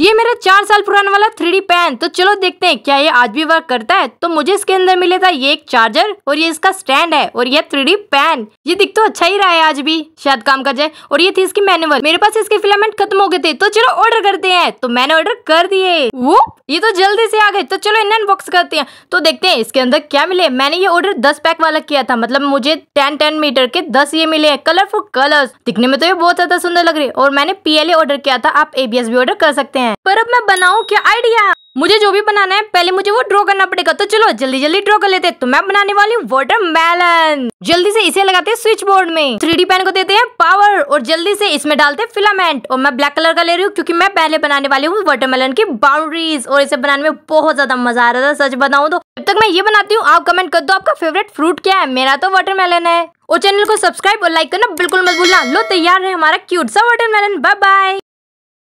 ये मेरा चार साल पुराना वाला थ्री पैन तो चलो देखते हैं क्या ये आज भी वर्क करता है तो मुझे इसके अंदर मिले था ये एक चार्जर और ये इसका स्टैंड है और यह थ्री पैन ये दिख तो अच्छा ही रहा है आज भी शायद काम कर जाए और ये थी इसकी मैनुअल मेरे पास इसके फिलामेंट खत्म हो गए थे तो चलो ऑर्डर करते हैं तो मैंने ऑर्डर कर दिए वो ये तो जल्दी से आ गए तो चलो इन्हें अनबॉक्स करते हैं तो देखते हैं इसके अंदर क्या मिले मैंने ये ऑर्डर दस पैक वाला किया था मतलब मुझे टेन टेन मीटर के दस ये मिले हैं कलरफुल कलर दिखने में तो ये बहुत ज्यादा सुंदर लग रही है और मैंने पीएलए ऑर्डर किया था आप एबीएस भी ऑर्डर कर सकते हैं हैं पर अब मैं बनाऊँ क्या आइडिया मुझे जो भी बनाना है पहले मुझे वो ड्रॉ करना पड़ेगा तो चलो जल्दी जल्दी ड्रॉ कर लेते हैं तो मैं बनाने वाली हूँ वाटर मेलन जल्दी से इसे लगाते हैं स्विच बोर्ड में थ्री पेन को देते हैं पावर और जल्दी से इसमें डालते हैं फिलामेंट और मैं ब्लैक कलर का ले रही हूँ क्योंकि मैं पहले बनाने वाली हूँ वाटरमेलन की बाउंड्रीज और इसे बनाने में बहुत ज्यादा मजा आ रहा था सच बताऊँ तो जब तक मैं ये बनाती हूँ आप कमेंट कर दो आपका फेवरेट फ्रूट क्या है मेरा तो वाटरमेलन है और चैनल को सब्सक्राइब और लाइक करना बिल्कुल मत भूलना लो तैयार है हमारा क्यूट सा वाटरमेलन बाय बाय